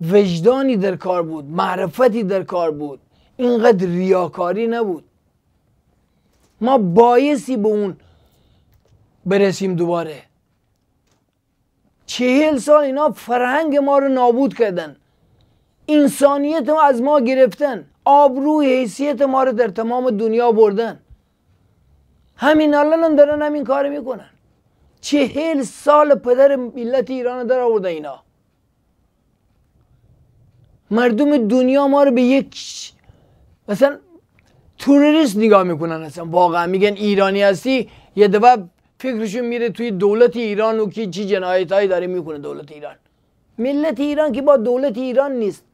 وجدانی در کار بود معرفتی در کار بود اینقدر ریاکاری نبود ما بایسی به اون برسیم دوباره چهل سال اینا فرهنگ ما رو نابود کردن انسانیت ما از ما گرفتن آبروی حیثیت ما رو در تمام دنیا بردن همین الان دارن همین کار میکنن چهل سال پدر ملت ایران در آوردن اینا مردم دنیا ما رو به یک مثلا توریست نگاه میکنن اصلا واقعا میگن ایرانی هستی یه دفعه فکرشون میره توی دولت ایران و که چی جنایت هایی داره میکنه دولت ایران ملت ایران که با دولت ایران نیست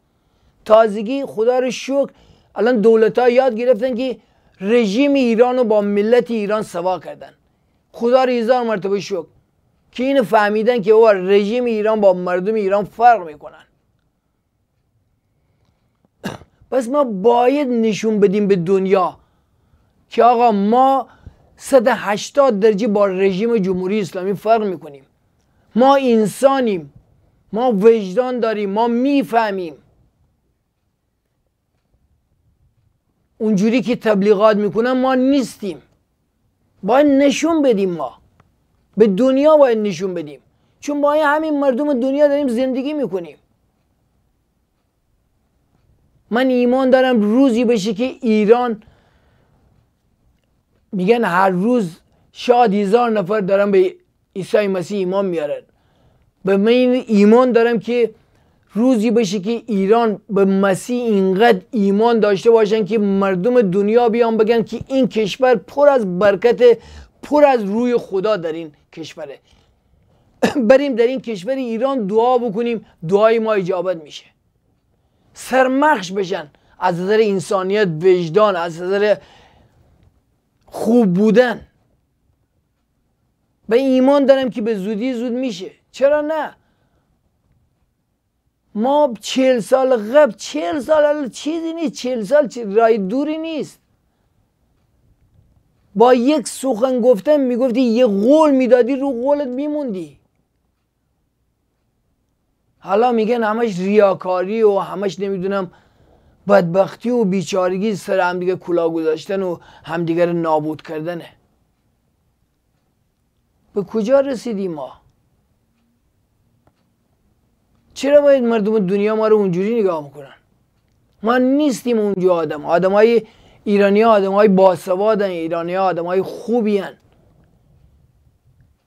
تازگی خدا رو شکر الان دولت ها یاد گرفتن که رژیم ایران رو با ملت ایران سوا کردن خدا رو هزار مرتبه شکر که اینو فهمیدن که او رژیم ایران با مردم ایران فرق میکنن پس ما باید نشون بدیم به دنیا که آقا ما 180 درجه با رژیم جمهوری اسلامی فرق میکنیم ما انسانیم ما وجدان داریم ما میفهمیم اونجوری که تبلیغات میکنن ما نیستیم باید نشون بدیم ما به دنیا باید نشون بدیم چون باید همین مردم دنیا داریم زندگی میکنیم من ایمان دارم روزی بشه که ایران میگن هر روز شاد هزار نفر دارن به عیسی مسیح ایمان میارن به من ایمان دارم که روزی بشه که ایران به مسیح اینقدر ایمان داشته باشن که مردم دنیا بیان بگن که این کشور پر از برکت پر از روی خدا در این کشوره بریم در این کشور ایران دعا بکنیم دعای ما اجابت میشه سرمخش بشن از نظر انسانیت وجدان از نظر خوب بودن به ایمان دارم که به زودی زود میشه چرا نه ما چهل سال قبل چهل سال چیزی نیست چهل سال رای دوری نیست با یک سخن گفتن میگفتی یه قول میدادی رو قولت میموندی حالا میگن همش ریاکاری و همش نمیدونم بدبختی و بیچارگی سر همدیگه کلا گذاشتن و همدیگه نابود کردنه به کجا رسیدیم ما چرا باید مردم دنیا ما رو اونجوری نگاه میکنن ما نیستیم اونجا آدم آدم های ایرانی آدم های باسوادن ایرانی آدم های خوبی هن.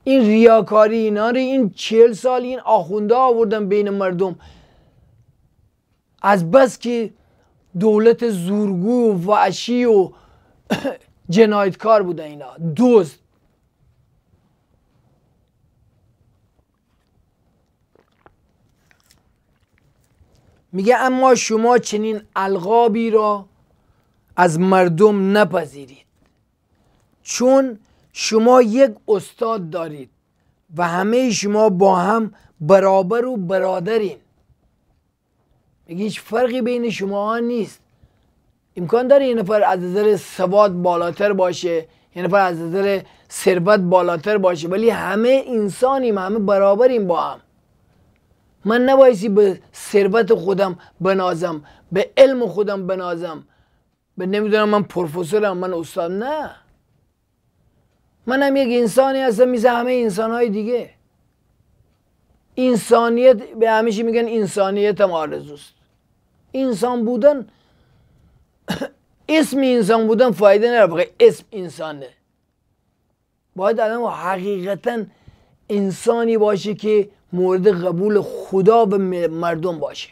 این ریاکاری اینا رو این چهل سال این آخونده آوردن بین مردم از بس که دولت زورگو و عشی و جنایتکار بودن اینا دوست میگه اما شما چنین القابی را از مردم نپذیرید چون شما یک استاد دارید و همه شما با هم برابر و برادرین میگه هیچ فرقی بین شما ها نیست امکان داره یه نفر از نظر سواد بالاتر باشه یه نفر از نظر ثروت بالاتر باشه ولی همه انسانیم همه برابریم با هم من نبایستی به ثروت خودم بنازم به علم خودم بنازم به نمیدونم من پروفسورم من استاد نه منم یک انسانی هستم میزه همه انسانهای های دیگه انسانیت به همیشه میگن انسانیت هم آرزوست انسان بودن اسم انسان بودن فایده نداره اسم انسانه باید آدم حقیقتا انسانی باشه که مورد قبول خدا به مردم باشه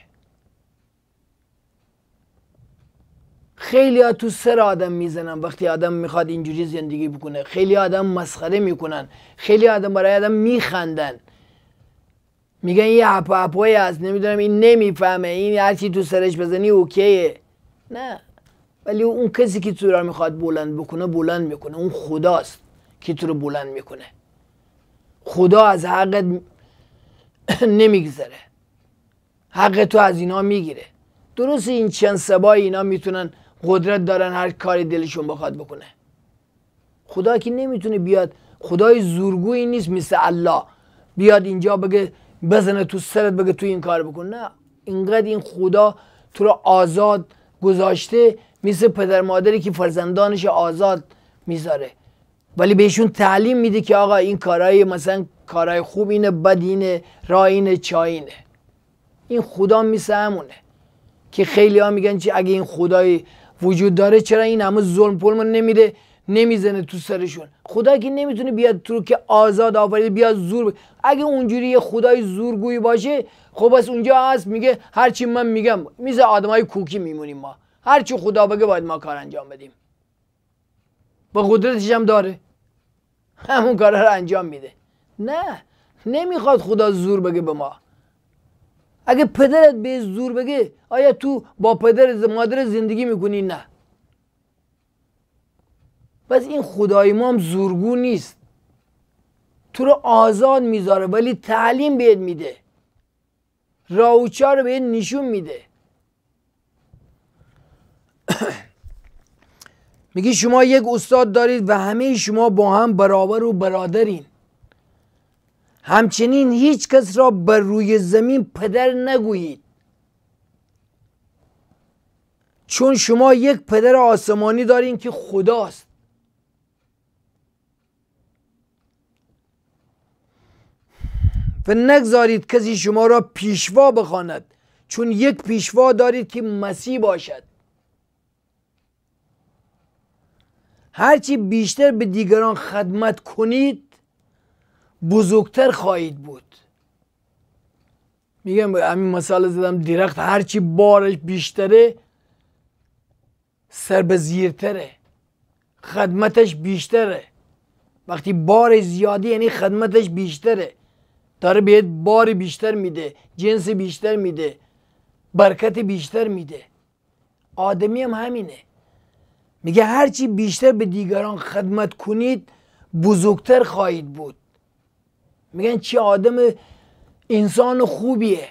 خیلی ها تو سر آدم میزنن وقتی آدم میخواد اینجوری زندگی بکنه خیلی آدم مسخره میکنن خیلی آدم برای آدم میخندن میگن این اپا اپای هست نمیدونم این نمیفهمه این هرچی تو سرش بزنی اوکیه نه ولی اون کسی که تو را میخواد بلند بکنه بلند میکنه اون خداست که تو رو بلند میکنه خدا از حقت نمیگذره حق تو از اینا میگیره درست این چند سبای اینا میتونن قدرت دارن هر کاری دلشون بخواد بکنه خدا که نمیتونه بیاد خدای زورگویی نیست مثل الله بیاد اینجا بگه بزنه تو سرت بگه تو این کار بکن نه اینقدر این خدا تو رو آزاد گذاشته مثل پدر مادری که فرزندانش آزاد میذاره ولی بهشون تعلیم میده که آقا این کارهای مثلا کارهای خوب اینه بد اینه را اینه چاینه این خدا مثل همونه که خیلی ها میگن چی اگه این خدای وجود داره چرا این همه ظلم پلم نمیره نمیزنه تو سرشون خدا که نمیتونه بیاد تو که آزاد آفریده بیاد زور ب... اگه اونجوری یه خدای زورگویی باشه خب بس اونجا هست میگه هرچی من میگم میز آدمای کوکی میمونیم ما هرچی خدا بگه باید ما کار انجام بدیم با قدرتش هم داره همون کارا رو انجام میده نه نمیخواد خدا زور بگه به ما اگه پدرت به زور بگه آیا تو با پدر مادر زندگی میکنی نه پس این خدای ما هم زورگو نیست تو رو آزاد میذاره ولی تعلیم بهت میده راوچا رو بهت نشون میده میگی شما یک استاد دارید و همه شما با هم برابر و برادرین همچنین هیچ کس را بر روی زمین پدر نگویید چون شما یک پدر آسمانی دارین که خداست و نگذارید کسی شما را پیشوا بخواند چون یک پیشوا دارید که مسیح باشد هرچی بیشتر به دیگران خدمت کنید بزرگتر خواهید بود میگم همین مثال زدم درخت هرچی بارش بیشتره سر به زیرتره خدمتش بیشتره وقتی بار زیادی یعنی خدمتش بیشتره داره بهت بار بیشتر میده جنس بیشتر میده برکت بیشتر میده آدمی هم همینه میگه هرچی بیشتر به دیگران خدمت کنید بزرگتر خواهید بود میگن چه آدم انسان خوبیه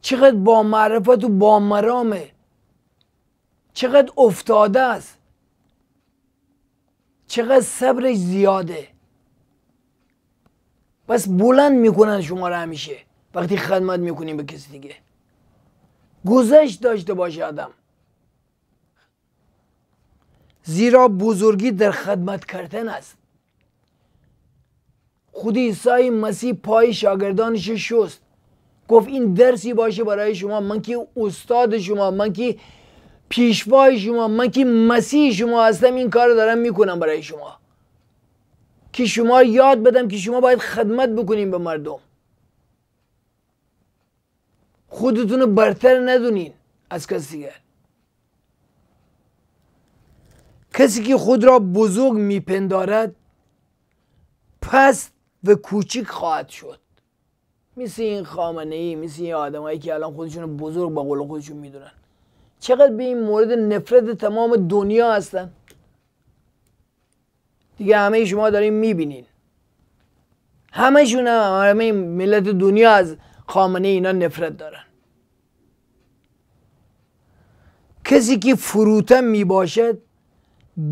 چقدر با معرفت و با مرامه چقدر افتاده است چقدر صبرش زیاده بس بلند میکنن شما را همیشه وقتی خدمت میکنیم به کسی دیگه گذشت داشته باشه آدم زیرا بزرگی در خدمت کردن است خود عیسی مسیح پای شاگردانش شست گفت این درسی باشه برای شما من که استاد شما من که پیشوای شما من که مسیح شما هستم این کار دارم میکنم برای شما که شما یاد بدم که شما باید خدمت بکنیم به مردم خودتون برتر ندونین از کسی کسی که خود را بزرگ میپندارد پس و کوچیک خواهد شد مثل این خامنه ای مثل این آدمایی که الان خودشون بزرگ با قول خودشون میدونن چقدر به این مورد نفرت تمام دنیا هستن دیگه همه شما دارین میبینین همه هم همه ملت دنیا از خامنه اینا نفرت دارن کسی که فروتن میباشد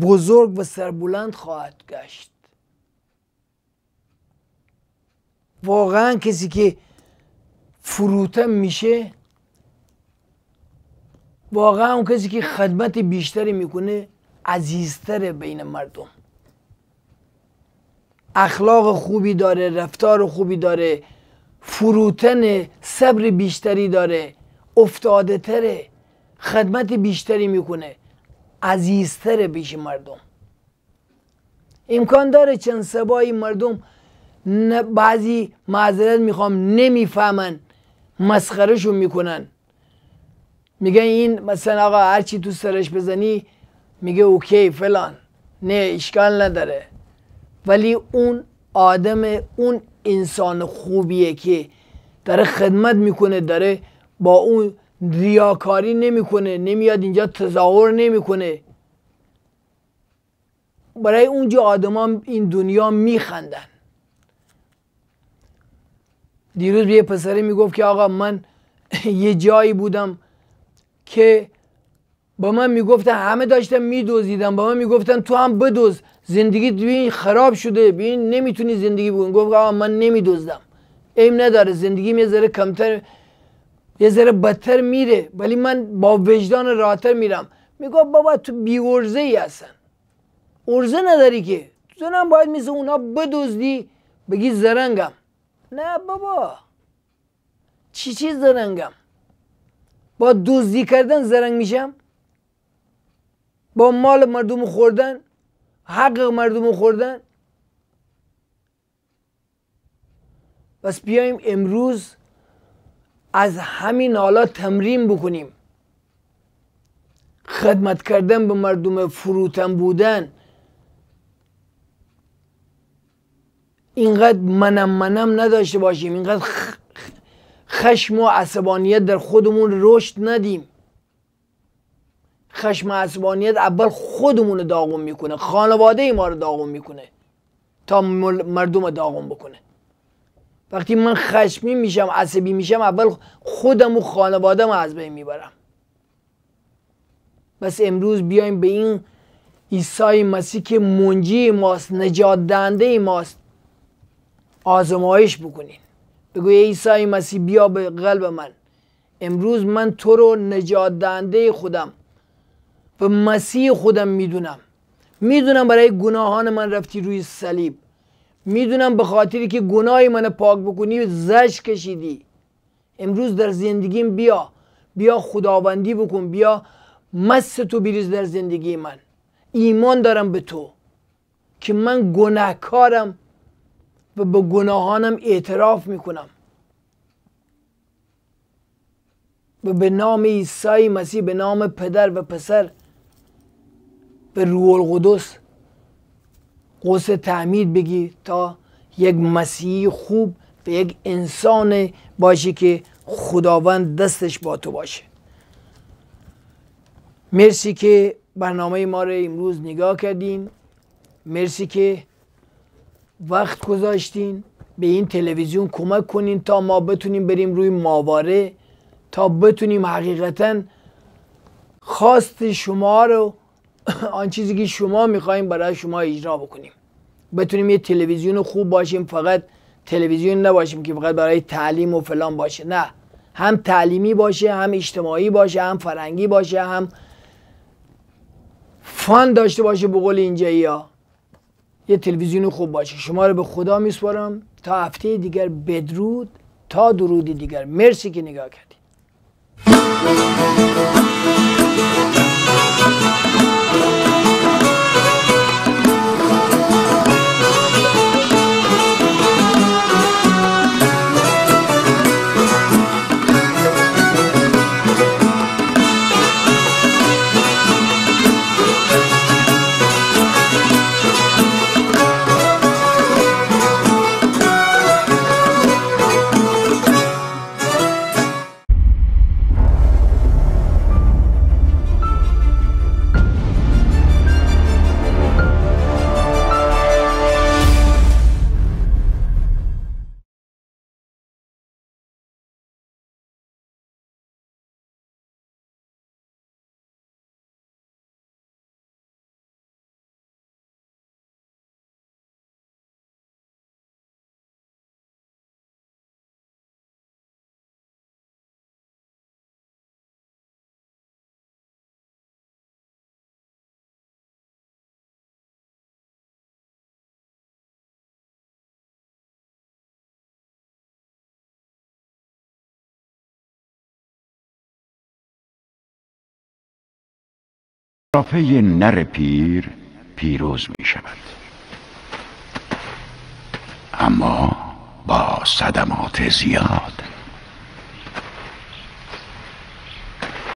بزرگ و سربلند خواهد گشت واقعا کسی که فروتن میشه واقعا اون کسی که خدمت بیشتری میکنه عزیزتره بین مردم اخلاق خوبی داره رفتار خوبی داره فروتن صبر بیشتری داره افتاده تره خدمت بیشتری میکنه عزیزتره بیش مردم امکان داره چند سبایی مردم بعضی معذرت میخوام نمیفهمن مسخرشون میکنن میگن این مثلا آقا هرچی تو سرش بزنی میگه اوکی فلان نه اشکال نداره ولی اون آدم اون انسان خوبیه که داره خدمت میکنه داره با اون ریاکاری نمیکنه نمیاد اینجا تظاهر نمیکنه برای اونجا آدمان این دنیا میخندن دیروز به یه پسره میگفت که آقا من یه جایی بودم که با من میگفتن همه داشتم میدوزیدم با من میگفتن تو هم بدوز زندگی این خراب شده ببین نمیتونی زندگی بگو گفت آقا من نمیدوزدم ایم نداره زندگی یه ذره کمتر یه ذره بدتر میره ولی من با وجدان راحتر میرم میگفت بابا تو بی ارزه ای هستن ارزه نداری که تو هم باید میزه اونا بدزدی بگی زرنگم نه بابا چی چی زرنگم با دزدی کردن زرنگ میشم با مال مردم خوردن حق مردم خوردن پس بیایم امروز از همین حالا تمرین بکنیم خدمت کردن به مردم فروتن بودن اینقدر منم منم نداشته باشیم اینقدر خشم و عصبانیت در خودمون رشد ندیم خشم و عصبانیت اول خودمون رو داغون میکنه خانواده ای ما رو داغون میکنه تا مردم رو داغون بکنه وقتی من خشمی میشم عصبی میشم اول خودم و ما از بین میبرم بس امروز بیایم به این عیسی مسیح که منجی ماست نجات دهنده ماست آزمایش بکنین بگو ای عیسی مسیح بیا به قلب من امروز من تو رو نجات خودم و مسیح خودم میدونم میدونم برای گناهان من رفتی روی صلیب میدونم به خاطری که گناه من پاک بکنی زش کشیدی امروز در زندگیم بیا بیا خداوندی بکن بیا مست تو بریز در زندگی من ایمان دارم به تو که من گناهکارم و به گناهانم اعتراف میکنم و به نام عیسی مسیح به نام پدر و پسر به روح القدس قوس تعمید بگی تا یک مسیحی خوب و یک انسان باشی که خداوند دستش با تو باشه مرسی که برنامه ما رو امروز نگاه کردین مرسی که وقت گذاشتین به این تلویزیون کمک کنین تا ما بتونیم بریم روی ماواره تا بتونیم حقیقتا خواست شما رو آن چیزی که شما میخواییم برای شما اجرا بکنیم بتونیم یه تلویزیون خوب باشیم فقط تلویزیون نباشیم که فقط برای تعلیم و فلان باشه نه هم تعلیمی باشه هم اجتماعی باشه هم فرنگی باشه هم فان داشته باشه بقول اینجا اینجایی ها یه تلویزیون خوب باشه شما رو به خدا میسپارم تا هفته دیگر بدرود تا درودی دیگر مرسی که نگاه کردید قیافه نر پیر پیروز می شود اما با صدمات زیاد